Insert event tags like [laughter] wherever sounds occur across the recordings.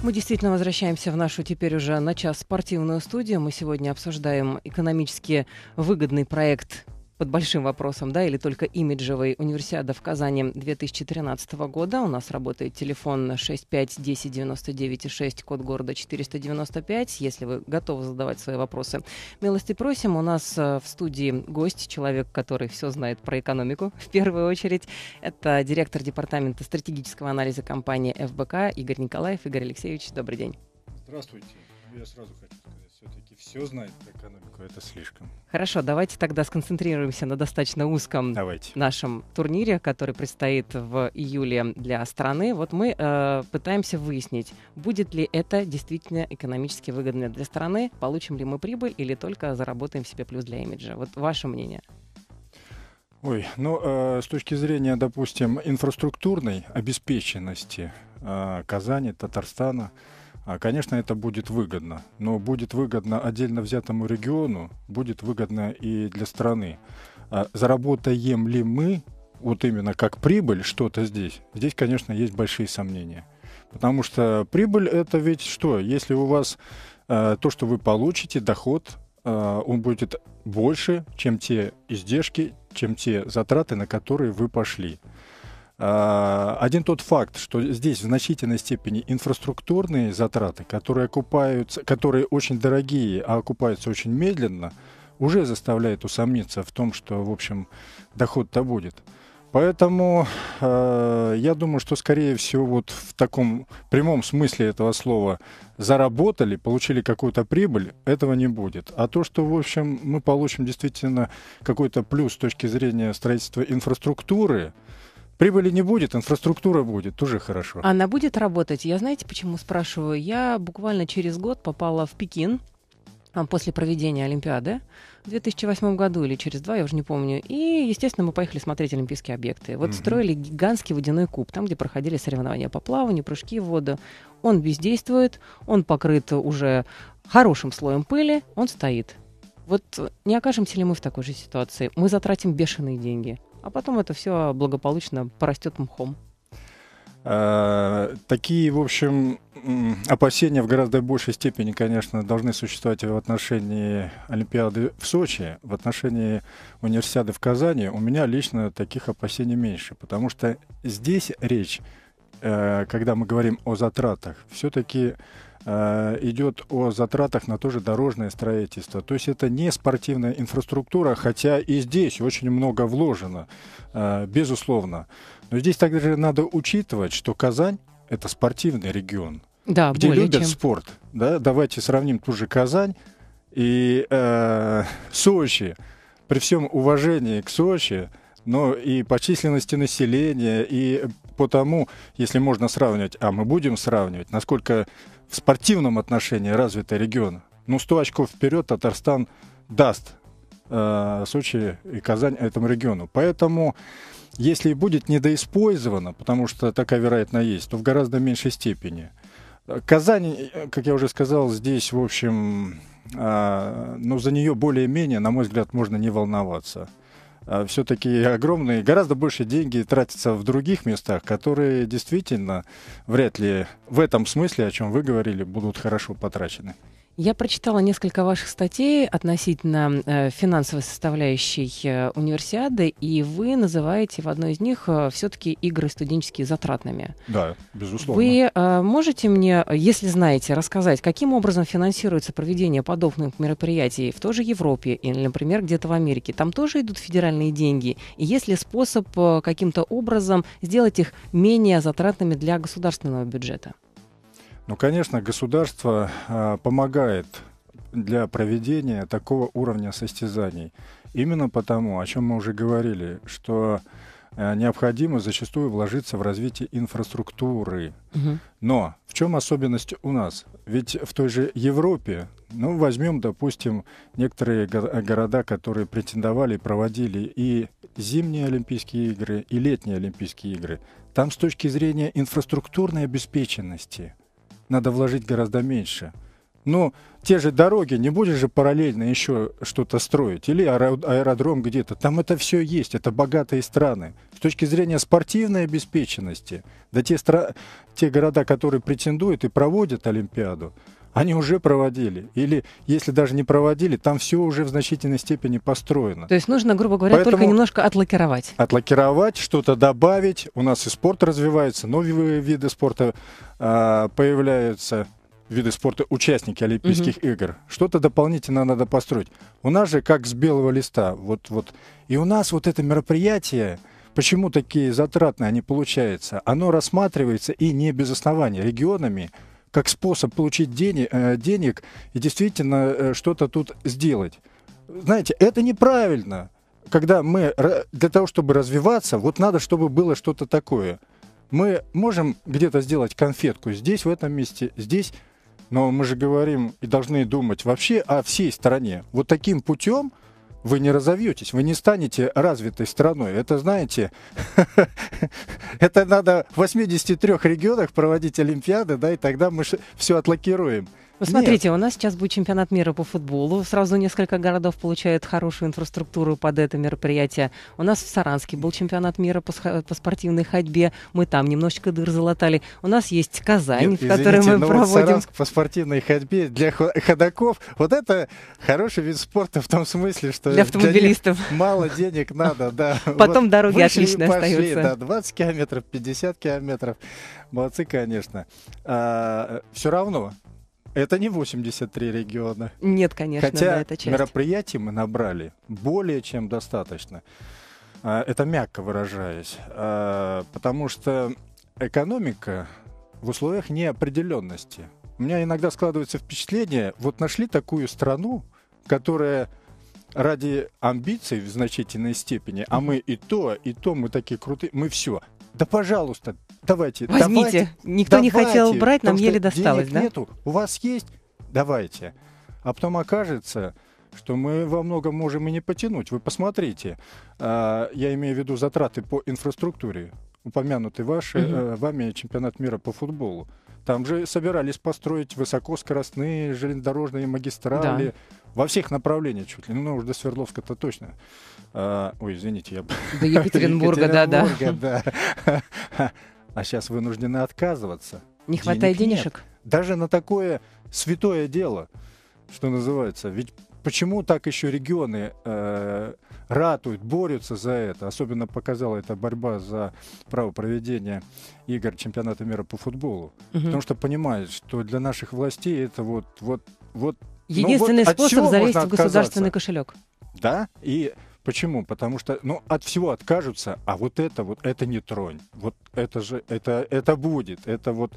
Мы действительно возвращаемся в нашу теперь уже на час спортивную студию. Мы сегодня обсуждаем экономически выгодный проект под большим вопросом, да, или только имиджевый? универсиада в Казани 2013 года. У нас работает телефон 6510996. код города 495. Если вы готовы задавать свои вопросы, милости просим. У нас э, в студии гость, человек, который все знает про экономику [laughs] в первую очередь. Это директор департамента стратегического анализа компании ФБК Игорь Николаев. Игорь Алексеевич, добрый день. Здравствуйте. Я сразу хочу все знать экономику, это слишком. Хорошо, давайте тогда сконцентрируемся на достаточно узком давайте. нашем турнире, который предстоит в июле для страны. Вот мы э, пытаемся выяснить, будет ли это действительно экономически выгодно для страны, получим ли мы прибыль или только заработаем себе плюс для имиджа. Вот ваше мнение. Ой, ну э, с точки зрения, допустим, инфраструктурной обеспеченности э, Казани, Татарстана, а, конечно, это будет выгодно, но будет выгодно отдельно взятому региону, будет выгодно и для страны. А заработаем ли мы вот именно как прибыль что-то здесь? Здесь, конечно, есть большие сомнения. Потому что прибыль это ведь что? Если у вас э, то, что вы получите, доход, э, он будет больше, чем те издержки, чем те затраты, на которые вы пошли. А, один тот факт, что здесь в значительной степени инфраструктурные затраты, которые, окупаются, которые очень дорогие, а окупаются очень медленно, уже заставляет усомниться в том, что, в общем, доход-то будет. Поэтому э, я думаю, что, скорее всего, вот в таком прямом смысле этого слова заработали, получили какую-то прибыль, этого не будет. А то, что, в общем, мы получим действительно какой-то плюс с точки зрения строительства инфраструктуры, э, Прибыли не будет, инфраструктура будет, тоже хорошо. Она будет работать. Я знаете, почему спрашиваю? Я буквально через год попала в Пекин а, после проведения Олимпиады в 2008 году или через два, я уже не помню. И, естественно, мы поехали смотреть олимпийские объекты. Вот mm-hmm. строили гигантский водяной куб, там, где проходили соревнования по плаванию, прыжки в воду. Он бездействует, он покрыт уже хорошим слоем пыли, он стоит. Вот не окажемся ли мы в такой же ситуации? Мы затратим бешеные деньги. А потом это все благополучно порастет мхом. Э, такие, в общем, опасения в гораздо большей степени, конечно, должны существовать в отношении Олимпиады в Сочи, в отношении универсиады в Казани. У меня лично таких опасений меньше, потому что здесь речь, э, когда мы говорим о затратах, все-таки Э, идет о затратах на то же дорожное строительство. То есть это не спортивная инфраструктура, хотя и здесь очень много вложено, э, безусловно. Но здесь также надо учитывать, что Казань это спортивный регион, да, где любят чем. спорт. Да? Давайте сравним ту же Казань и э, Сочи. При всем уважении к Сочи, но и по численности населения, и по тому, если можно сравнивать, а мы будем сравнивать, насколько в спортивном отношении развитый регион. Ну, 100 очков вперед Татарстан даст э, Сочи и Казань этому региону. Поэтому, если и будет недоиспользовано, потому что такая вероятно есть, то в гораздо меньшей степени. Казань, как я уже сказал, здесь, в общем, э, ну, за нее более-менее, на мой взгляд, можно не волноваться. А, все-таки огромные, гораздо больше деньги тратятся в других местах, которые действительно вряд ли в этом смысле, о чем вы говорили, будут хорошо потрачены. Я прочитала несколько ваших статей относительно э, финансовой составляющей э, универсиады, и вы называете в одной из них э, все-таки игры студенческие затратными. Да, безусловно. Вы э, можете мне, если знаете, рассказать, каким образом финансируется проведение подобных мероприятий в той же Европе или, например, где-то в Америке? Там тоже идут федеральные деньги. И есть ли способ э, каким-то образом сделать их менее затратными для государственного бюджета? Ну, конечно, государство а, помогает для проведения такого уровня состязаний. Именно потому, о чем мы уже говорили, что а, необходимо зачастую вложиться в развитие инфраструктуры. Угу. Но в чем особенность у нас? Ведь в той же Европе, ну, возьмем, допустим, некоторые го- города, которые претендовали, проводили и зимние Олимпийские игры, и летние Олимпийские игры. Там с точки зрения инфраструктурной обеспеченности – надо вложить гораздо меньше. Но ну, те же дороги, не будешь же параллельно еще что-то строить, или аэродром где-то. Там это все есть, это богатые страны. С точки зрения спортивной обеспеченности, да те, стра... те города, которые претендуют и проводят Олимпиаду, они уже проводили. Или если даже не проводили, там все уже в значительной степени построено. То есть нужно, грубо говоря, Поэтому только немножко отлакировать. Отлакировать, что-то добавить. У нас и спорт развивается, новые виды спорта э, появляются виды спорта участники Олимпийских угу. игр. Что-то дополнительно надо построить. У нас же как с белого листа. Вот, вот. И у нас вот это мероприятие, почему такие затратные они получаются, оно рассматривается и не без основания регионами как способ получить дени, э, денег и действительно э, что-то тут сделать. Знаете, это неправильно, когда мы для того, чтобы развиваться, вот надо, чтобы было что-то такое. Мы можем где-то сделать конфетку здесь, в этом месте, здесь, но мы же говорим и должны думать вообще о всей стране. Вот таким путем – вы не разовьетесь, вы не станете развитой страной. Это, знаете, [laughs] это надо в 83 регионах проводить Олимпиады, да, и тогда мы все отлокируем. Ну, смотрите, Нет. у нас сейчас будет чемпионат мира по футболу. Сразу несколько городов получают хорошую инфраструктуру под это мероприятие. У нас в Саранске был чемпионат мира по, по спортивной ходьбе. Мы там немножечко дыр залатали. У нас есть Казань, Нет, в которой мы проводим... Вот Саранск по спортивной ходьбе для ходаков. Вот это хороший вид спорта в том смысле, что... Для автомобилистов. Для мало денег надо, да. [laughs] Потом вот дороги отлично пошли, остаются. Да, 20 километров, 50 километров. Молодцы, конечно. А, все равно это не 83 региона. Нет, конечно, Хотя да, это часть. мероприятий мы набрали более чем достаточно. А, это мягко выражаясь. А, потому что экономика в условиях неопределенности. У меня иногда складывается впечатление, вот нашли такую страну, которая ради амбиций в значительной степени, а мы и то, и то, мы такие крутые, мы все. Да пожалуйста, давайте. Возьмите. Давайте, Никто давайте, не хотел брать, нам еле досталось, да? Нету. У вас есть? Давайте. А потом окажется, что мы во многом можем и не потянуть. Вы посмотрите, а, я имею в виду затраты по инфраструктуре, упомянутый ваши, mm-hmm. вами чемпионат мира по футболу. Там же собирались построить высокоскоростные железнодорожные магистрали да. во всех направлениях чуть ли. Ну, уж до Свердловска-то точно. А, ой, извините, я... До Екатеринбурга, [laughs] да-да а сейчас вынуждены отказываться. Не хватает денег. денежек. Нет. Даже на такое святое дело, что называется. Ведь почему так еще регионы э, ратуют, борются за это? Особенно показала эта борьба за право проведения игр чемпионата мира по футболу. Угу. Потому что понимают, что для наших властей это вот, вот, вот. Единственный ну, вот способ залезть в государственный кошелек. Да, и Почему? Потому что, ну, от всего откажутся, а вот это вот, это не тронь. Вот это же, это, это будет, это вот,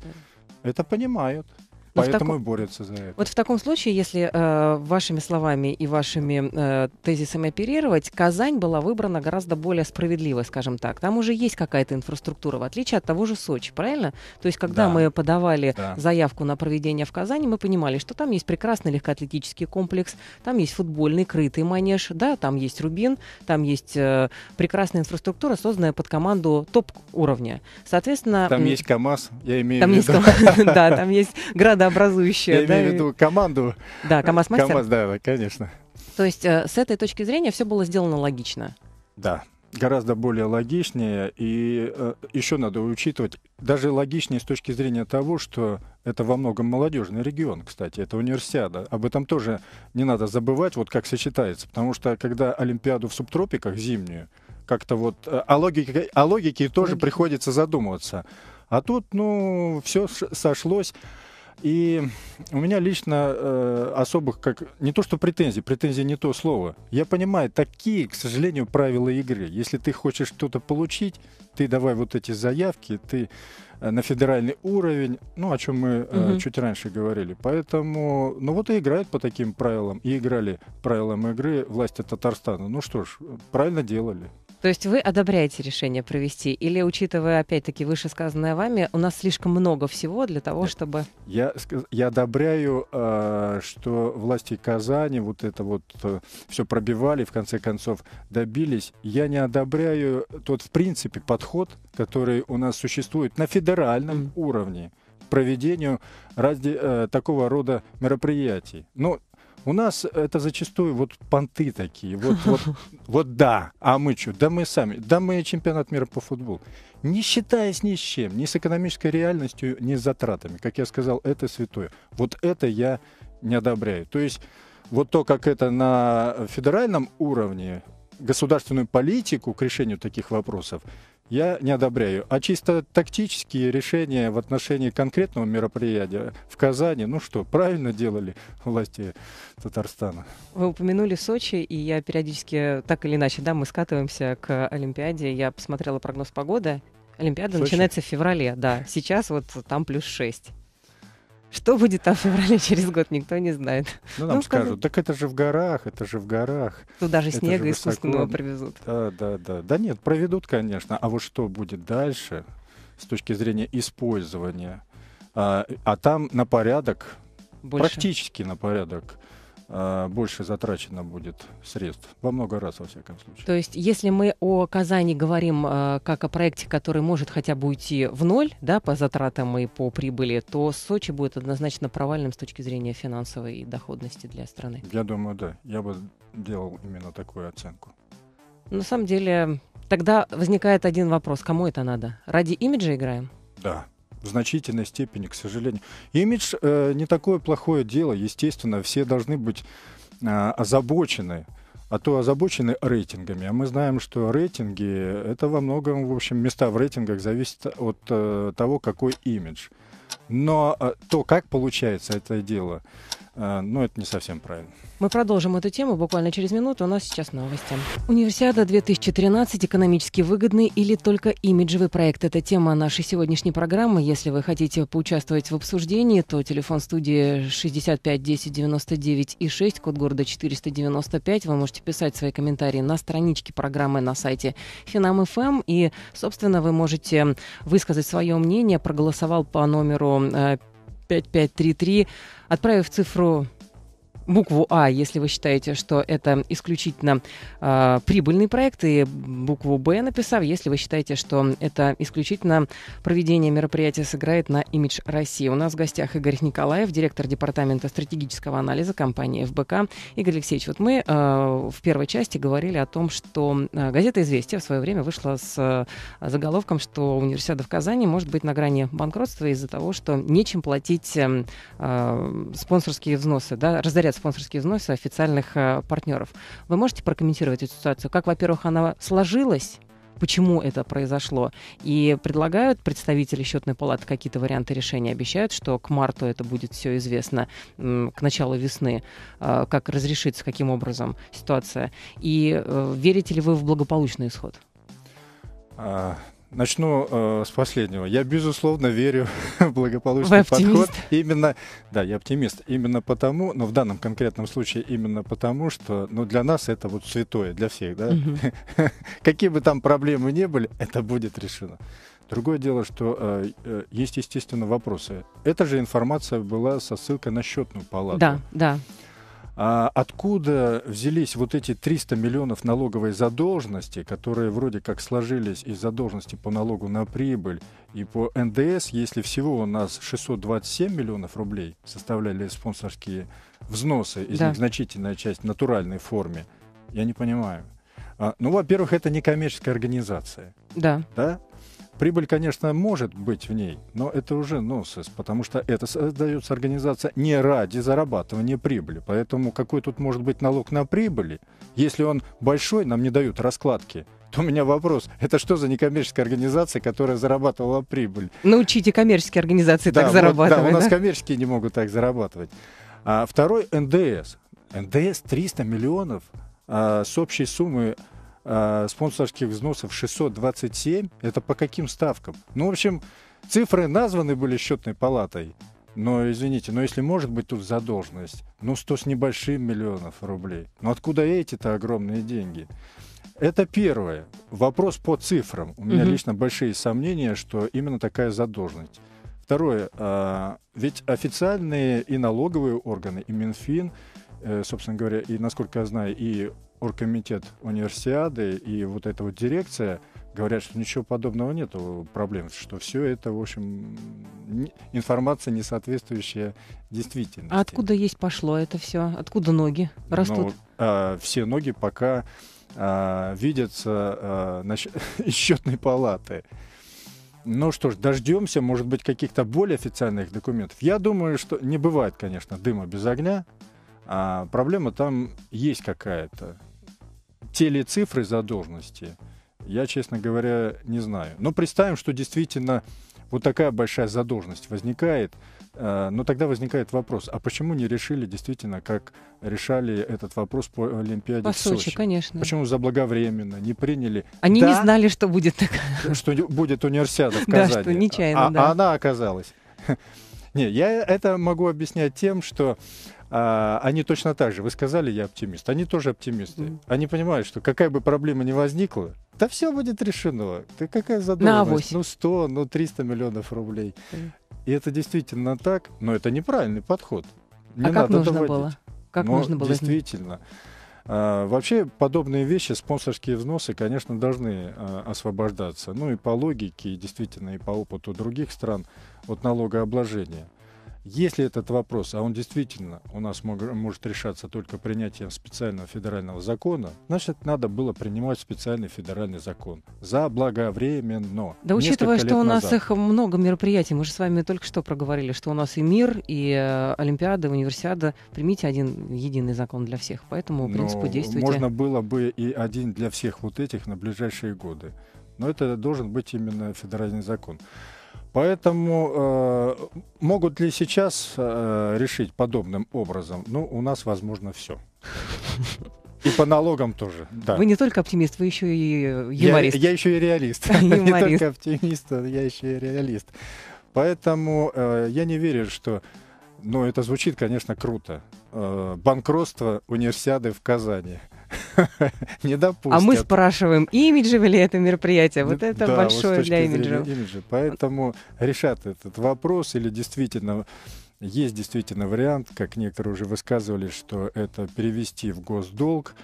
это понимают. Поэтому тако... и борются за это. Вот в таком случае, если э, вашими словами и вашими э, тезисами оперировать, Казань была выбрана гораздо более справедливо, скажем так. Там уже есть какая-то инфраструктура, в отличие от того же Сочи, правильно? То есть, когда да. мы подавали да. заявку на проведение в Казани, мы понимали, что там есть прекрасный легкоатлетический комплекс, там есть футбольный крытый манеж, да, там есть Рубин, там есть э, прекрасная инфраструктура, созданная под команду топ-уровня. Соответственно... Там есть КАМАЗ, я имею в виду. [laughs] да, там есть [laughs] град градообразующее. Я имею в виду команду. Да, КамАЗ-мастер. КамАЗ, да, конечно. То есть э, с этой точки зрения все было сделано логично. Да, гораздо более логичнее. И э, еще надо учитывать, даже логичнее с точки зрения того, что это во многом молодежный регион, кстати, это универсиада. Об этом тоже не надо забывать, вот как сочетается. Потому что когда Олимпиаду в субтропиках зимнюю, как-то вот э, о логике, о логике тоже Логика. приходится задумываться. А тут, ну, все сошлось. И у меня лично э, особых, как не то что претензий, претензии не то слово. Я понимаю, такие, к сожалению, правила игры. Если ты хочешь что-то получить, ты давай вот эти заявки, ты э, на федеральный уровень, ну о чем мы э, угу. чуть раньше говорили. Поэтому, ну вот и играют по таким правилам, и играли правилам игры власти Татарстана. Ну что ж, правильно делали. То есть вы одобряете решение провести? Или, учитывая, опять-таки, вышесказанное вами, у нас слишком много всего для того, Нет. Э, чтобы... Я, я одобряю, э, что власти Казани вот это вот э, все пробивали, в конце концов добились. Я не одобряю тот, в принципе, подход, который у нас существует на федеральном mm. уровне проведению ради э, такого рода мероприятий. Ну, у нас это зачастую вот понты такие. Вот, вот, [laughs] вот да, а мы что? Да мы сами. Да мы чемпионат мира по футболу. Не считаясь ни с чем, ни с экономической реальностью, ни с затратами. Как я сказал, это святое. Вот это я не одобряю. То есть вот то, как это на федеральном уровне государственную политику к решению таких вопросов я не одобряю. А чисто тактические решения в отношении конкретного мероприятия в Казани, ну что, правильно делали власти Татарстана? Вы упомянули Сочи, и я периодически, так или иначе, да, мы скатываемся к Олимпиаде. Я посмотрела прогноз погоды. Олимпиада Сочи? начинается в феврале, да. Сейчас вот там плюс шесть. Что будет там в феврале [laughs] через год, никто не знает. Ну, нам ну, скажут, так это же в горах, это же в горах. Туда же снега же искусственного привезут. Да, да, да. Да нет, проведут, конечно. А вот что будет дальше с точки зрения использования? А, а там на порядок, Больше. практически на порядок а, больше затрачено будет средств. Во много раз, во всяком случае. То есть, если мы о Казани говорим а, как о проекте, который может хотя бы уйти в ноль да, по затратам и по прибыли, то Сочи будет однозначно провальным с точки зрения финансовой доходности для страны. Я думаю, да. Я бы делал именно такую оценку. На самом деле, тогда возникает один вопрос. Кому это надо? Ради имиджа играем? Да в значительной степени, к сожалению. Имидж э, не такое плохое дело, естественно, все должны быть э, озабочены, а то озабочены рейтингами. А мы знаем, что рейтинги, это во многом, в общем, места в рейтингах зависят от э, того, какой имидж. Но э, то, как получается это дело, а, но ну, это не совсем правильно. Мы продолжим эту тему буквально через минуту. У нас сейчас новости. Универсиада 2013 экономически выгодный или только имиджевый проект? Это тема нашей сегодняшней программы. Если вы хотите поучаствовать в обсуждении, то телефон студии 65 10 99 и 6, код города 495. Вы можете писать свои комментарии на страничке программы на сайте Финам.ФМ. Эм. И, собственно, вы можете высказать свое мнение. Проголосовал по номеру э, 5533, отправив цифру букву А, если вы считаете, что это исключительно э, прибыльный проект, и букву Б написав, если вы считаете, что это исключительно проведение мероприятия сыграет на имидж России. У нас в гостях Игорь Николаев, директор департамента стратегического анализа компании ФБК. Игорь Алексеевич, вот мы э, в первой части говорили о том, что а, газета «Известия» в свое время вышла с э, заголовком, что универсиада в Казани может быть на грани банкротства из-за того, что нечем платить э, спонсорские взносы, да, разорятся спонсорские взносы официальных э, партнеров. Вы можете прокомментировать эту ситуацию? Как, во-первых, она сложилась? почему это произошло. И предлагают представители счетной палаты какие-то варианты решения. Обещают, что к марту это будет все известно, к началу весны, э, как разрешится, каким образом ситуация. И э, верите ли вы в благополучный исход? А, Начну э, с последнего. Я, безусловно, верю [laughs] в благополучный подход. Именно, да, я оптимист. Именно потому, но ну, в данном конкретном случае именно потому, что ну, для нас это вот святое, для всех, да. [laughs] Какие бы там проблемы ни были, это будет решено. Другое дело, что э, э, есть, естественно, вопросы. Эта же информация была со ссылкой на счетную палату. Да, да. А откуда взялись вот эти 300 миллионов налоговой задолженности, которые вроде как сложились из задолженности по налогу на прибыль и по НДС, если всего у нас 627 миллионов рублей составляли спонсорские взносы, из да. них значительная часть в натуральной форме, я не понимаю. А, ну, во-первых, это не коммерческая организация. Да. да? Прибыль, конечно, может быть в ней, но это уже нонсенс, потому что это создается организация не ради зарабатывания прибыли. Поэтому какой тут может быть налог на прибыли, если он большой, нам не дают раскладки, то у меня вопрос, это что за некоммерческая организация, которая зарабатывала прибыль? Научите коммерческие организации да, так вот, зарабатывать. Да, да, у нас коммерческие не могут так зарабатывать. А, второй НДС. НДС 300 миллионов а, с общей суммы Э, спонсорских взносов 627. Это по каким ставкам? Ну, в общем, цифры названы были счетной палатой. Но, извините, но если может быть тут задолженность, ну, 100 с небольшим миллионов рублей. Ну, откуда эти-то огромные деньги? Это первое. Вопрос по цифрам. У меня угу. лично большие сомнения, что именно такая задолженность. Второе. А, ведь официальные и налоговые органы, и Минфин, э, собственно говоря, и, насколько я знаю, и оргкомитет универсиады и вот эта вот дирекция говорят, что ничего подобного нет проблем, что все это, в общем, информация, не соответствующая действительности. А откуда есть пошло это все? Откуда ноги ну растут? Ну, а, все ноги пока а, видятся а, на, [laughs] из счетной палаты. Ну что ж, дождемся, может быть, каких-то более официальных документов. Я думаю, что не бывает, конечно, дыма без огня. А проблема там есть какая-то те ли цифры задолженности, я, честно говоря, не знаю. Но представим, что действительно вот такая большая задолженность возникает, э, но тогда возникает вопрос, а почему не решили действительно, как решали этот вопрос по Олимпиаде по в Сочи? конечно. Почему заблаговременно не приняли? Они да, не знали, что будет такая. Ну, что будет универсиада в Казани. [laughs] Да, что нечаянно, а, да. а она оказалась. [laughs] Не, я это могу объяснять тем, что а, они точно так же. Вы сказали, я оптимист. Они тоже оптимисты. Mm. Они понимают, что какая бы проблема ни возникла, да все будет решено. Ты какая задуманность? Ну 100, ну 300 миллионов рублей. Mm. И это действительно так, но это неправильный подход. Не а как нужно доводить. было? Как но нужно было? Действительно. А, вообще подобные вещи, спонсорские взносы, конечно, должны а, освобождаться. Ну и по логике, действительно, и по опыту других стран от налогообложения. Если этот вопрос, а он действительно у нас может решаться только принятием специального федерального закона, значит, надо было принимать специальный федеральный закон. За благовременно. Да учитывая, что у нас назад. их много мероприятий, мы же с вами только что проговорили, что у нас и мир, и э, Олимпиада, и Универсиада. Примите один единый закон для всех. Поэтому, по ну, принципу, действуйте. Можно было бы и один для всех вот этих на ближайшие годы. Но это должен быть именно федеральный закон. Поэтому э, могут ли сейчас э, решить подобным образом? Ну, у нас возможно все. И по налогам тоже. Да. Вы не только оптимист, вы еще и э, юморист. Я, я еще и реалист. [laughs] не только оптимист, а я еще и реалист. Поэтому э, я не верю, что... Ну, это звучит, конечно, круто. Э, банкротство универсиады в Казани. [laughs] не допустят. А мы спрашиваем, имиджевое ли это мероприятие? Вот это да, большое вот для имиджа. имиджа. Поэтому решат этот вопрос или действительно есть действительно вариант, как некоторые уже высказывали, что это перевести в госдолг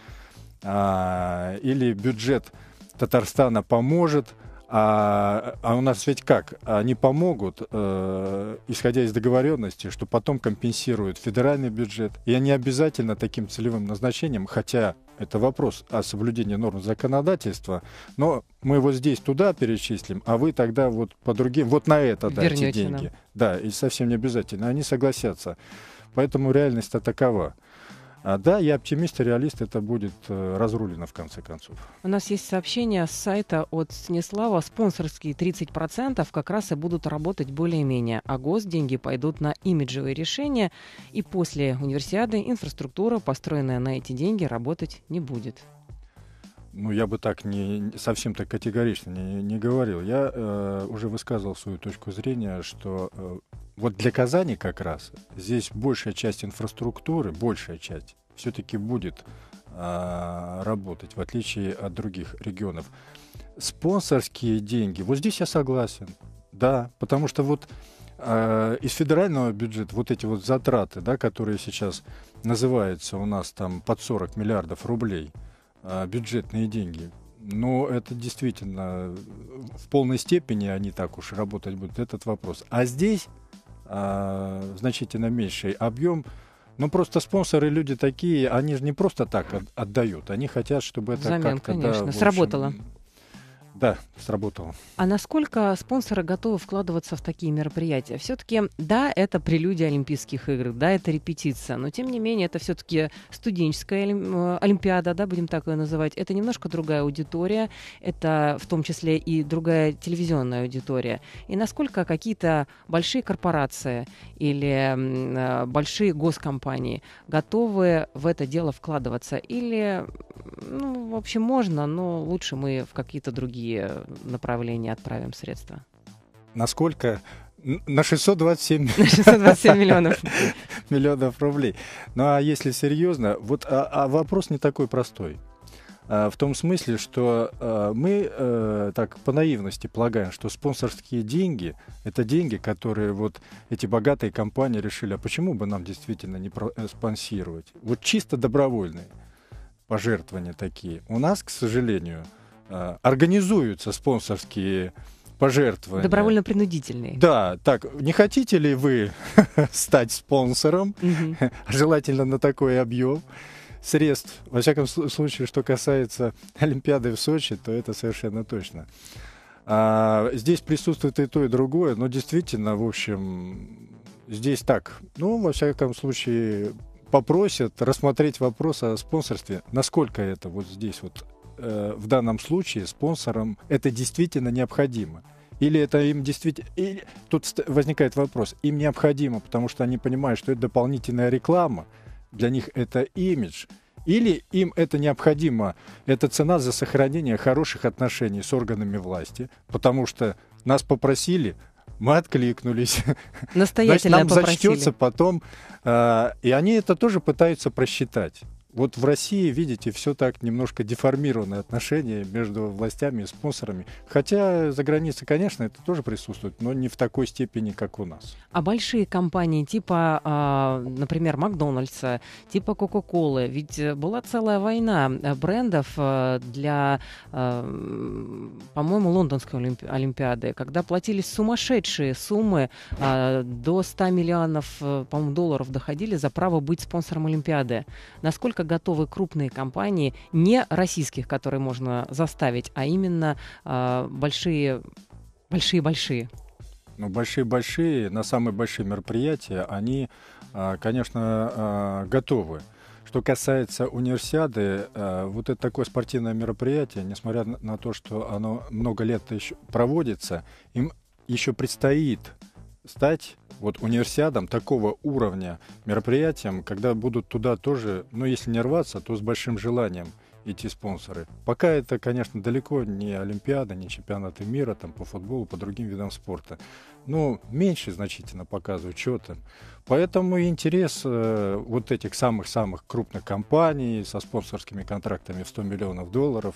а, или бюджет Татарстана поможет. А, а у нас ведь как? Они помогут, э, исходя из договоренности, что потом компенсируют федеральный бюджет. И они обязательно таким целевым назначением, хотя это вопрос о соблюдении норм законодательства, но мы вот здесь туда перечислим, а вы тогда вот по другим, вот на это Вернете дайте деньги. Нам. Да, и совсем не обязательно. Они согласятся. Поэтому реальность-то такова. А, да, я оптимист и реалист, это будет э, разрулено в конце концов. У нас есть сообщение с сайта от Снеслава. Спонсорские 30% как раз и будут работать более-менее, а госденьги пойдут на имиджевые решения, и после универсиады инфраструктура, построенная на эти деньги, работать не будет. Ну, я бы так не совсем так категорично не, не говорил. Я э, уже высказывал свою точку зрения, что э, вот для Казани как раз здесь большая часть инфраструктуры, большая часть все-таки будет а, работать, в отличие от других регионов. Спонсорские деньги, вот здесь я согласен, да, потому что вот а, из федерального бюджета вот эти вот затраты, да, которые сейчас называются у нас там под 40 миллиардов рублей, а, бюджетные деньги, но ну, это действительно в полной степени они так уж работать будут, этот вопрос. А здесь а, значительно меньший объем. Ну, просто спонсоры люди такие, они же не просто так отдают, они хотят, чтобы это Взамен, как-то... конечно, да, общем, сработало. Да, сработало. А насколько спонсоры готовы вкладываться в такие мероприятия? Все-таки, да, это прелюдия Олимпийских игр, да, это репетиция, но тем не менее это все-таки студенческая э, Олимпиада, да, будем так ее называть. Это немножко другая аудитория, это в том числе и другая телевизионная аудитория. И насколько какие-то большие корпорации или э, большие госкомпании готовы в это дело вкладываться? Или, ну, в общем, можно, но лучше мы в какие-то другие какие направления отправим средства? Насколько на 627, на 627 миллионов. [laughs] миллионов рублей. Ну а если серьезно, вот а, а вопрос не такой простой. А, в том смысле, что а, мы а, так по наивности полагаем, что спонсорские деньги — это деньги, которые вот эти богатые компании решили, а почему бы нам действительно не про- э, спонсировать? Вот чисто добровольные пожертвования такие. У нас, к сожалению, — Э, организуются спонсорские пожертвования. Добровольно-принудительные. Да, так, не хотите ли вы [laughs] стать спонсором, [laughs] желательно на такой объем? средств. Во всяком случае, что касается [laughs] Олимпиады в Сочи, то это совершенно точно. А, здесь присутствует и то, и другое, но действительно, в общем, здесь так. Ну, во всяком случае, попросят рассмотреть вопрос о спонсорстве, насколько это вот здесь вот Э, в данном случае спонсорам это действительно необходимо. Или это им действительно... Или... Тут возникает вопрос. Им необходимо, потому что они понимают, что это дополнительная реклама. Для них это имидж. Или им это необходимо, это цена за сохранение хороших отношений с органами власти, потому что нас попросили, мы откликнулись. [laughs] Настоятельно Значит, нам попросили. зачтется потом. Э, и они это тоже пытаются просчитать. Вот в России, видите, все так немножко деформированные отношения между властями и спонсорами. Хотя за границей, конечно, это тоже присутствует, но не в такой степени, как у нас. А большие компании типа, а, например, Макдональдса, типа Кока-Колы, ведь э, была целая война э, брендов э, для, по-моему, Лондонской Олимпиады, когда платились сумасшедшие суммы, до 100 миллионов, по-моему, долларов доходили за право быть спонсором Олимпиады. Насколько готовы крупные компании, не российских, которые можно заставить, а именно а, большие, большие-большие? Ну, большие-большие, на самые большие мероприятия, они, а, конечно, а, готовы. Что касается универсиады, вот это такое спортивное мероприятие, несмотря на то, что оно много лет еще проводится, им еще предстоит стать вот универсиадам такого уровня мероприятиям, когда будут туда тоже, ну если не рваться, то с большим желанием – эти спонсоры. Пока это, конечно, далеко не Олимпиада, не чемпионаты мира там, по футболу, по другим видам спорта. Но меньше значительно показывают, что там. Поэтому интерес э, вот этих самых-самых крупных компаний со спонсорскими контрактами в 100 миллионов долларов,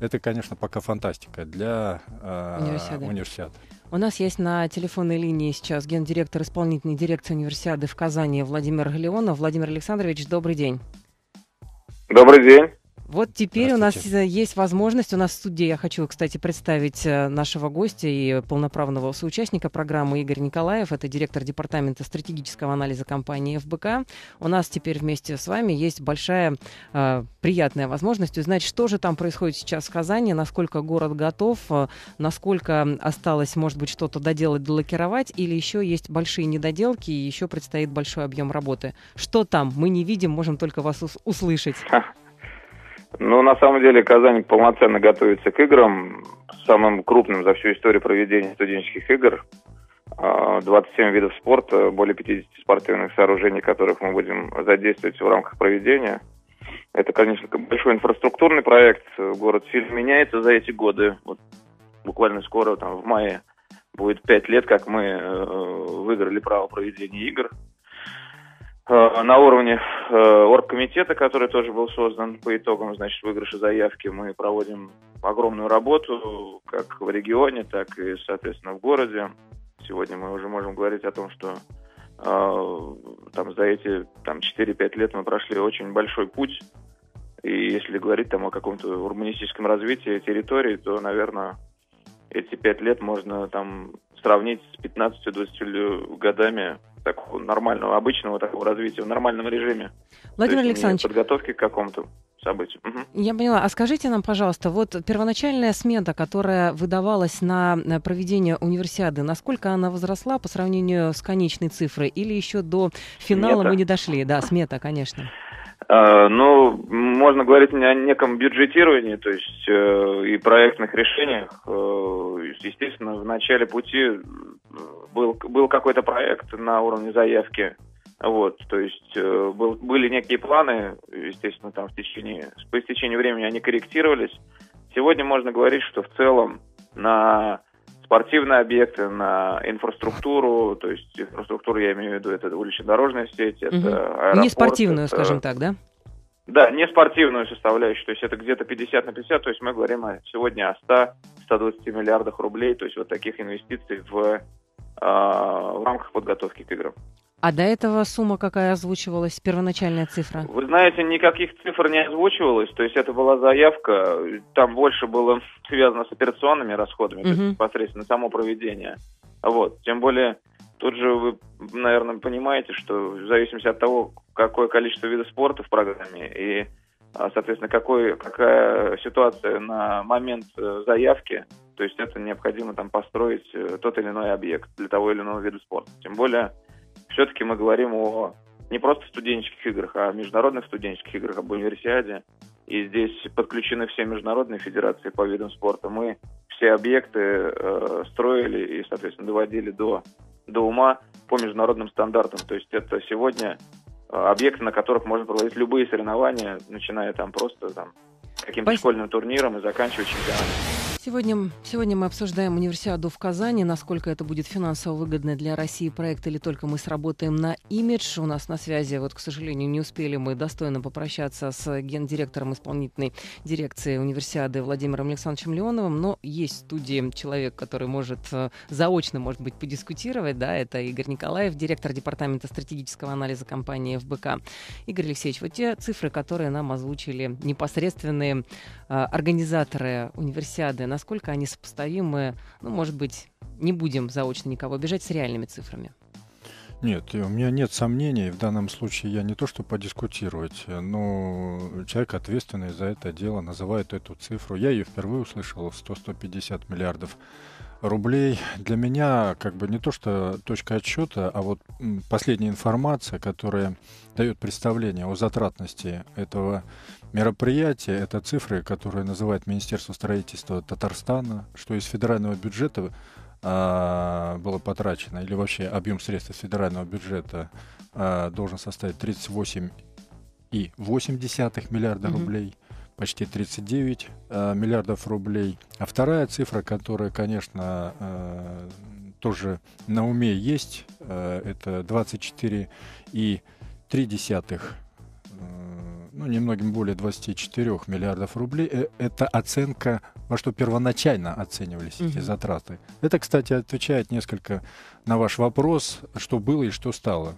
это, конечно, пока фантастика для э, универсиады. универсиады. У нас есть на телефонной линии сейчас гендиректор исполнительной дирекции универсиады в Казани Владимир Галеонов. Владимир Александрович, добрый день. Добрый день. Вот теперь у нас э, есть возможность, у нас в студии, я хочу, кстати, представить э, нашего гостя и полноправного соучастника программы Игорь Николаев, это директор департамента стратегического анализа компании ФБК. У нас теперь вместе с вами есть большая э, приятная возможность узнать, что же там происходит сейчас в Казани, насколько город готов, э, насколько осталось, может быть, что-то доделать, долакировать, или еще есть большие недоделки и еще предстоит большой объем работы. Что там? Мы не видим, можем только вас услышать. [laughs] Ну, на самом деле, Казань полноценно готовится к играм, самым крупным за всю историю проведения студенческих игр. 27 а, видов спорта, более 50 спортивных сооружений, которых мы будем задействовать в рамках проведения. Это, конечно, большой инфраструктурный проект. Город сильно меняется за эти годы. Вот буквально скоро, там, в мае, будет 5 лет, как мы э, выиграли право проведения игр. Э, на уровне э, оргкомитета, который тоже был создан по итогам значит, выигрыша заявки, мы проводим огромную работу как в регионе, так и, соответственно, в городе. Сегодня мы уже можем говорить о том, что э, там, за эти там, 4-5 лет мы прошли очень большой путь. И если говорить там, о каком-то урбанистическом развитии территории, то, наверное, эти 5 лет можно там, сравнить с 15-20 годами такого нормального, обычного такого развития в нормальном режиме. Владимир есть, Александрович. Подготовки к какому-то событию. Угу. Я поняла. А скажите нам, пожалуйста, вот первоначальная смета, которая выдавалась на проведение универсиады, насколько она возросла по сравнению с конечной цифрой? Или еще до финала смета. мы не дошли? Да, смета, конечно. А, ну, можно говорить о неком бюджетировании, то есть э, и проектных решениях. Э, естественно, в начале пути был, был какой-то проект на уровне заявки, вот, то есть э, был, были некие планы, естественно, там в течение, по истечении времени они корректировались. Сегодня можно говорить, что в целом на спортивные объекты, на инфраструктуру, то есть инфраструктуру я имею в виду, это улично-дорожная сеть, угу. это аэропорт. Не спортивную, это, скажем так, да? Да, не спортивную составляющую, то есть это где-то 50 на 50, то есть мы говорим о сегодня о 100 120 миллиардах рублей, то есть вот таких инвестиций в Э, в рамках подготовки к играм. А до этого сумма какая озвучивалась, первоначальная цифра? Вы знаете, никаких цифр не озвучивалось, то есть это была заявка, там больше было связано с операционными расходами, угу. то есть непосредственно само проведение. Вот, тем более тут же вы, наверное, понимаете, что в зависимости от того, какое количество видов спорта в программе и а, соответственно, какой, какая ситуация на момент э, заявки, то есть это необходимо там построить э, тот или иной объект для того или иного вида спорта. Тем более, все-таки мы говорим о не просто студенческих играх, а международных студенческих играх, об универсиаде. И здесь подключены все международные федерации по видам спорта. Мы все объекты э, строили и, соответственно, доводили до, до ума по международным стандартам. То есть это сегодня Э, объекты, на которых можно проводить любые соревнования, начиная там просто там каким-то Спасибо. школьным турниром и заканчивая чемпионатом. Сегодня, сегодня мы обсуждаем универсиаду в Казани, насколько это будет финансово выгодно для России проект или только мы сработаем на имидж. У нас на связи, вот, к сожалению, не успели мы достойно попрощаться с гендиректором исполнительной дирекции универсиады Владимиром Александровичем Леоновым, но есть в студии человек, который может э, заочно, может быть, подискутировать, да, это Игорь Николаев, директор департамента стратегического анализа компании ФБК. Игорь Алексеевич, вот те цифры, которые нам озвучили непосредственные э, организаторы универсиады, насколько они сопоставимы, ну, может быть, не будем заочно никого обижать с реальными цифрами. Нет, у меня нет сомнений. В данном случае я не то, что подискутировать, э, но человек, ответственный за это дело, называет эту цифру. Я ее впервые услышал 100-150 миллиардов рублей для меня как бы не то что точка отсчета, а вот последняя информация, которая дает представление о затратности этого мероприятия, это цифры, которые называет Министерство строительства Татарстана, что из федерального бюджета а, было потрачено, или вообще объем средств из федерального бюджета а, должен составить 38,8 миллиарда mm-hmm. рублей – почти 39 э, миллиардов рублей. А вторая цифра, которая, конечно, э, тоже на уме есть, э, это 24,3 э, ну, немногим более 24 миллиардов рублей. Э, это оценка, во что первоначально оценивались эти затраты. Это, кстати, отвечает несколько на ваш вопрос, что было и что стало.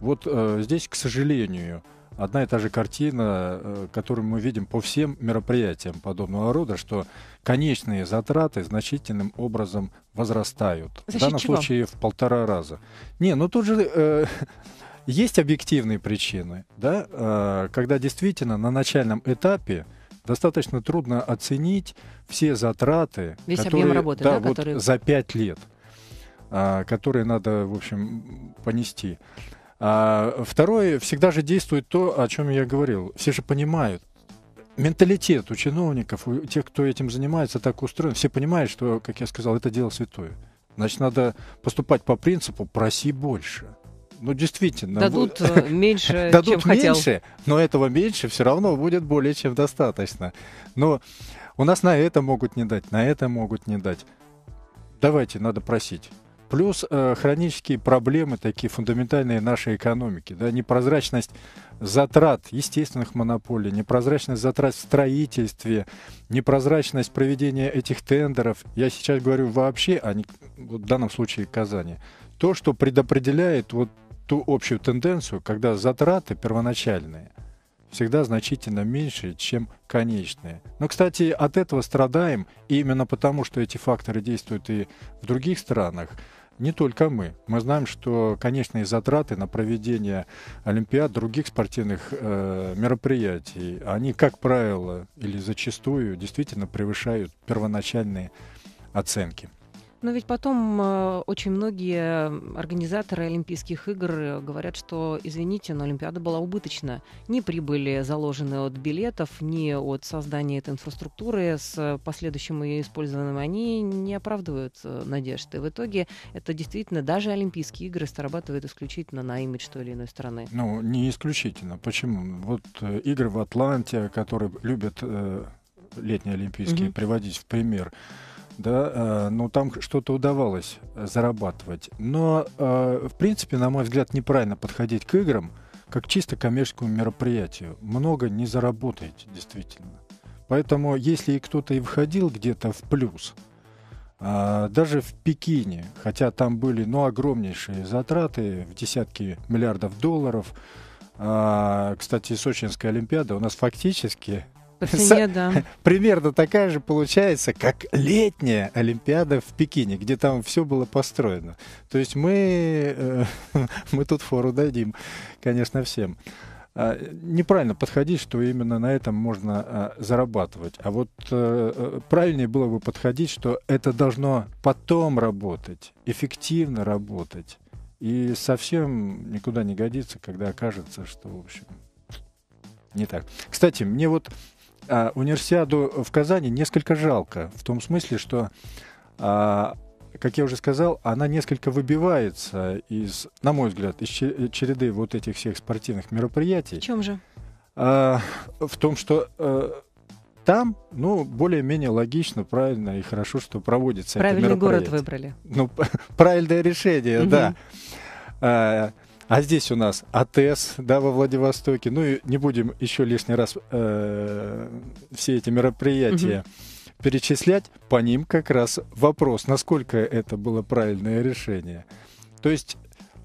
Вот э, здесь, к сожалению, одна и та же картина, э, которую мы видим по всем мероприятиям подобного рода, что конечные затраты значительным образом возрастают. За в данном чего? случае в полтора раза. Не, ну тут же... Э, [laughs] есть объективные причины, да, э, когда действительно на начальном этапе достаточно трудно оценить все затраты, Весь которые, работы, да, да, вот за пять лет, э, которые надо, в общем, понести. А, второе, всегда же действует то, о чем я говорил. Все же понимают. Менталитет у чиновников, у тех, кто этим занимается, так устроен. Все понимают, что, как я сказал, это дело святое. Значит, надо поступать по принципу «проси больше». Ну, действительно. Дадут вот, э, [laughs] меньше, Дадут чем меньше, хотел. но этого меньше все равно будет более чем достаточно. Но у нас на это могут не дать, на это могут не дать. Давайте, надо просить. Плюс э, хронические проблемы, такие фундаментальные нашей экономики. Да, непрозрачность затрат естественных монополий, непрозрачность затрат в строительстве, непрозрачность проведения этих тендеров. Я сейчас говорю вообще, а не вот в данном случае Казани. То, что предопределяет вот ту общую тенденцию, когда затраты первоначальные всегда значительно меньше, чем конечные. Но, кстати, от этого страдаем именно потому, что эти факторы действуют и в других странах. Не только мы. Мы знаем, что конечные затраты на проведение Олимпиад, других спортивных э, мероприятий, они, как правило, или зачастую, действительно превышают первоначальные оценки но ведь потом э, очень многие организаторы Олимпийских игр э, говорят, что, извините, но Олимпиада была убыточна. Ни прибыли заложены от билетов, ни от создания этой инфраструктуры с э, последующим ее использованием, они не оправдывают надежды. В итоге это действительно даже Олимпийские игры старабатывают исключительно на имидж той или иной страны. Ну, не исключительно. Почему? Вот э, игры в Атланте, которые любят э, летние Олимпийские mm-hmm. приводить в пример – да, э, ну там что-то удавалось э, зарабатывать. Но, э, в принципе, на мой взгляд, неправильно подходить к играм как чисто коммерческому мероприятию. Много не заработаете, действительно. Поэтому, если и кто-то и входил где-то в плюс, а, даже в Пекине, хотя там были ну, огромнейшие затраты в десятки миллиардов долларов, а, кстати, Сочинская Олимпиада у нас фактически по да. [laughs] Примерно такая же получается, как летняя Олимпиада в Пекине, где там все было построено. То есть мы, э, [laughs] мы тут фору дадим, конечно, всем. А, неправильно подходить, что именно на этом можно а, зарабатывать. А вот э, э, правильнее было бы подходить, что это должно потом работать, эффективно работать. И совсем никуда не годится, когда окажется, что, в общем, не так. Кстати, мне вот а, универсиаду в Казани несколько жалко, в том смысле, что, а, как я уже сказал, она несколько выбивается из, на мой взгляд, из череды вот этих всех спортивных мероприятий. В чем же? А, в том, что а, там, ну, более-менее логично, правильно и хорошо, что проводится Правильный это мероприятие. город выбрали. Ну, [laughs] правильное решение, угу. да. А, а здесь у нас АТС, да, во Владивостоке. Ну и не будем еще лишний раз э, все эти мероприятия угу. перечислять. По ним как раз вопрос, насколько это было правильное решение. То есть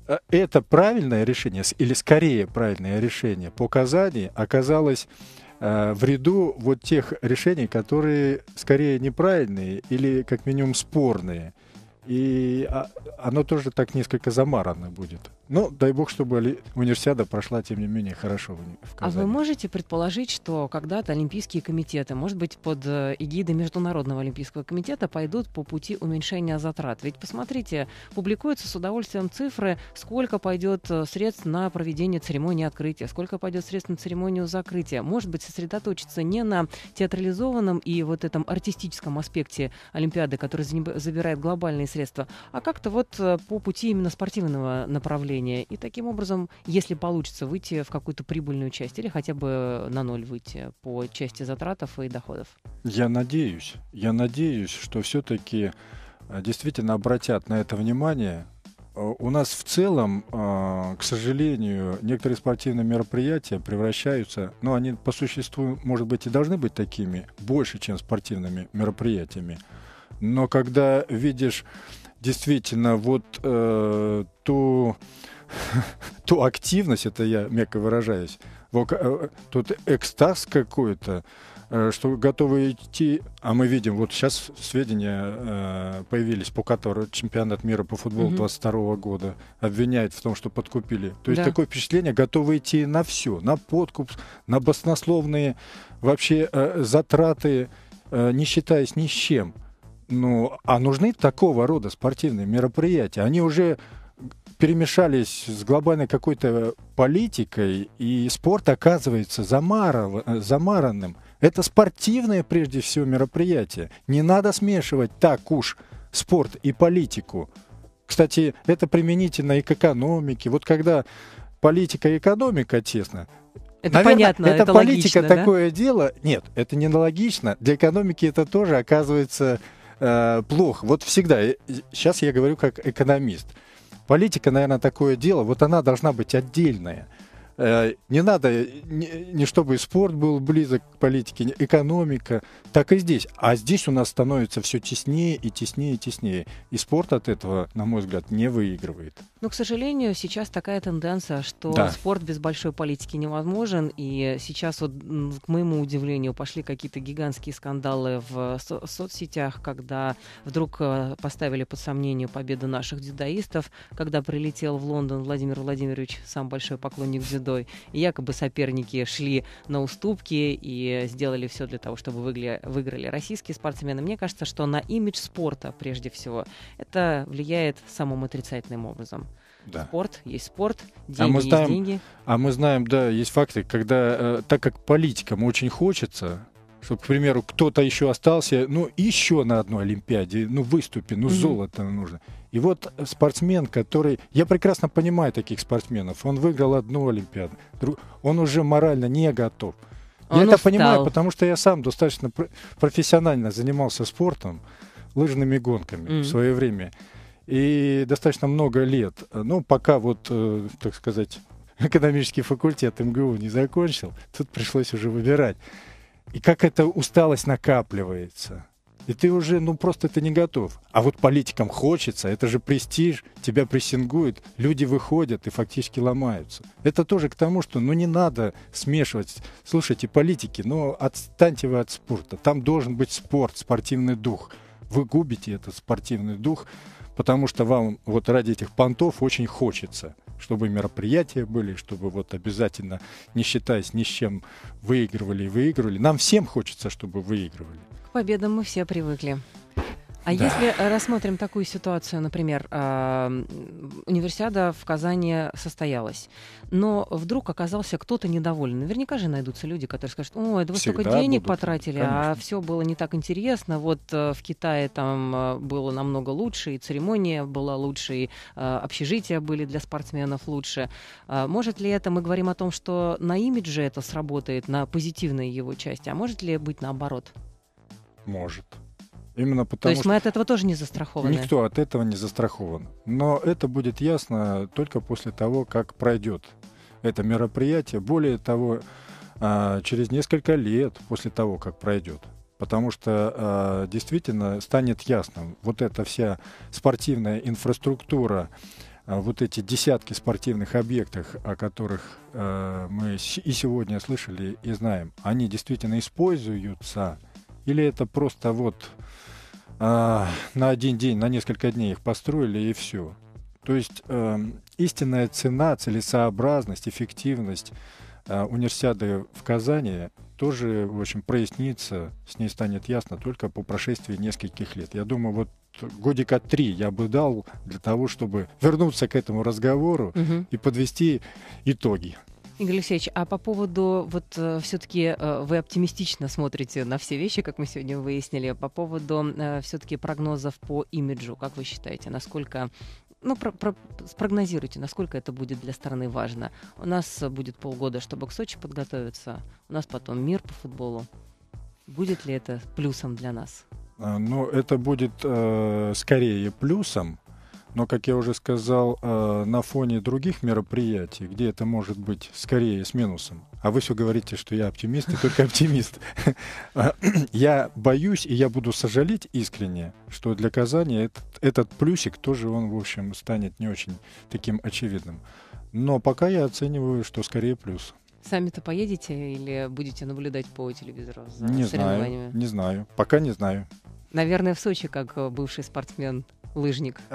э, это правильное решение, или скорее правильное решение по Казани оказалось э, в ряду вот тех решений, которые скорее неправильные или как минимум спорные. И а, оно тоже так несколько замарано будет. Ну, дай бог, чтобы универсиада прошла, тем не менее, хорошо в Казани. А вы можете предположить, что когда-то Олимпийские комитеты, может быть, под э, эгидой Международного Олимпийского комитета пойдут по пути уменьшения затрат? Ведь, посмотрите, публикуются с удовольствием цифры, сколько пойдет э, средств на проведение церемонии открытия, сколько пойдет средств на церемонию закрытия. Может быть, сосредоточиться не на театрализованном и вот этом артистическом аспекте Олимпиады, который забирает глобальные средства, средства, а как-то вот э, по пути именно спортивного направления. И таким образом, если получится выйти в какую-то прибыльную часть или хотя бы на ноль выйти по части затратов и доходов. Я надеюсь, я надеюсь, что все-таки э, действительно обратят на это внимание. Э, у нас в целом, к сожалению, некоторые спортивные мероприятия превращаются, ну, они по существу, может быть, и должны быть такими, больше, чем спортивными мероприятиями но когда видишь действительно вот э, ту, [laughs] ту активность, это я мягко выражаюсь, э, тут экстаз какой-то, э, что готовы идти, а мы видим, вот сейчас сведения э, появились, по которым чемпионат мира по футболу 22 -го года обвиняет в том, что подкупили. То есть да. такое впечатление, готовы идти на все, на подкуп, на баснословные вообще э, затраты, э, не считаясь ни с чем. Ну, а нужны такого рода спортивные мероприятия? Они уже перемешались с глобальной какой-то политикой, и спорт оказывается замарал, замаранным. Это спортивное, прежде всего, мероприятие. Не надо смешивать так уж спорт и политику. Кстати, это применительно и к экономике. Вот когда политика и экономика тесно, это Наверное, понятно, это, это политика логично, такое дело. Нет, это не аналогично. Для экономики это тоже оказывается э, плохо. Вот всегда, сейчас э, я говорю как экономист. Политика, наверное, такое дело, вот она должна быть отдельная. Э, не надо, э, не, не чтобы спорт был близок к политике, экономика, так и здесь. А здесь у нас становится все теснее и теснее и теснее. И спорт от этого, на мой взгляд, не выигрывает. Но, к сожалению, сейчас такая тенденция, что да. спорт без большой политики невозможен. И сейчас, вот, к моему удивлению, пошли какие-то гигантские скандалы в э, со- соцсетях, когда вдруг поставили под сомнение победу наших дзюдоистов, когда прилетел в Лондон Владимир Владимирович, сам большой поклонник дзюдо, командой. И якобы соперники шли на уступки и сделали все для того, чтобы выиграли, выиграли российские спортсмены. Мне кажется, что на имидж спорта, прежде всего, это влияет самым отрицательным образом. Да. Спорт есть спорт, а деньги а мы знаем, есть деньги. А мы знаем, да, есть факты, когда, э, так как политикам очень хочется, чтобы, к примеру, кто-то еще остался, ну, еще на одной Олимпиаде, ну, выступи, ну, mm-hmm. золото нужно. И вот спортсмен, который... Я прекрасно понимаю таких спортсменов. Он выиграл одну Олимпиаду. Друг... Он уже морально не готов. Он я устал. это понимаю, потому что я сам достаточно профессионально занимался спортом, лыжными гонками mm-hmm. в свое время. И достаточно много лет. Ну, пока вот, э, так сказать, [laughs] экономический факультет МГУ не закончил, тут пришлось уже выбирать. И как эта усталость накапливается и ты уже, ну, просто ты не готов. А вот политикам хочется, это же престиж, тебя прессингуют, люди выходят и фактически ломаются. Это тоже к тому, что, ну, не надо смешивать. Слушайте, политики, ну, отстаньте вы от спорта. Там должен быть спорт, спортивный дух. Вы губите этот спортивный дух, потому что вам вот ради этих понтов очень хочется чтобы мероприятия были, чтобы вот обязательно, не считаясь ни с чем, выигрывали и выигрывали. Нам всем хочется, чтобы выигрывали. К победам мы все привыкли. А да. если э, рассмотрим такую ситуацию, например, э, универсиада в Казани состоялась, но вдруг оказался кто-то недоволен. Наверняка же найдутся люди, которые скажут, о, это вы Всегда столько денег будут. потратили, а Конечно. а все было не так интересно. Вот э, в Китае там было намного лучше, и церемония была лучше, и общежития были для спортсменов лучше. А может ли это, мы говорим о том, что на имидже это сработает, на позитивной его части, а может ли быть наоборот? Может. Именно потому, То есть мы от этого тоже не застрахованы? Никто от этого не застрахован. Но это будет ясно только после того, как пройдет это мероприятие. Более того, а, через несколько лет после того, как пройдет. Потому что а, действительно станет ясно вот эта вся спортивная инфраструктура, а, вот эти десятки спортивных объектов, о которых мы и сегодня слышали и знаем, они действительно используются или это просто вот э, на один день, на несколько дней их построили и все. То есть э, истинная цена, целесообразность, эффективность э, универсиады в Казани тоже, в общем, прояснится, с ней станет ясно только по прошествии нескольких лет. Я думаю, вот годика три я бы дал для того, чтобы вернуться к этому разговору угу. и подвести итоги. Игорь Алексеевич, а по поводу, вот э, все-таки э, вы оптимистично смотрите на все вещи, как мы сегодня выяснили, по поводу э, все-таки прогнозов по имиджу, как вы считаете, насколько ну, про, про, спрогнозируйте, насколько это будет для страны важно. У нас будет полгода, чтобы к Сочи подготовиться. У нас потом мир по футболу. Будет ли это плюсом для нас? А, ну, это будет э, скорее плюсом, но, как я уже сказал, э, на фоне других мероприятий, где это может быть скорее с минусом. А вы все говорите, что я оптимист и только оптимист. [laughs] Я боюсь, и я буду сожалеть искренне, что для Казани этот, этот плюсик тоже, он, в общем, станет не очень таким очевидным. Но пока я оцениваю, что скорее плюс. Сами-то поедете или будете наблюдать по телевизору за не Знаю, не знаю. Пока не знаю. Наверное, в Сочи, как э, бывший спортсмен лыжник. [laughs]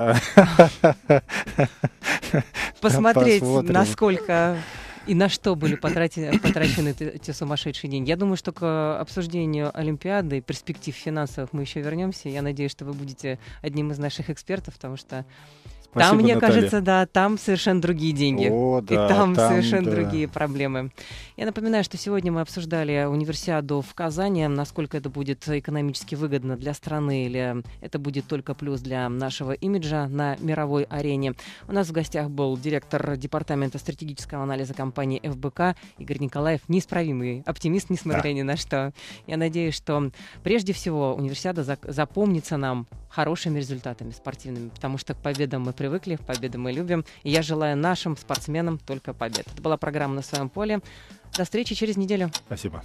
Посмотреть, насколько и на что были потрачены, те сумасшедшие деньги. Я думаю, что к э, обсуждению Олимпиады перспектив финансовых мы еще вернемся. Я надеюсь, что вы будете одним из наших экспертов, потому что Спасибо, там, мне Наталья. кажется, да, там совершенно другие деньги. О, да, и там, там совершенно да. другие проблемы. Я напоминаю, что сегодня мы обсуждали универсиаду в Казани, насколько это будет экономически выгодно для страны или это будет только плюс для нашего имиджа на мировой арене. У нас в гостях был директор департамента стратегического анализа компании ФБК Игорь Николаев, неисправимый оптимист, несмотря да. ни на что. Я надеюсь, что прежде всего универсиада запомнится нам хорошими результатами спортивными, потому что к победам мы привыкли, к победам мы любим. И я желаю нашим спортсменам только побед. Это была программа «На своем поле». До встречи через неделю. Спасибо.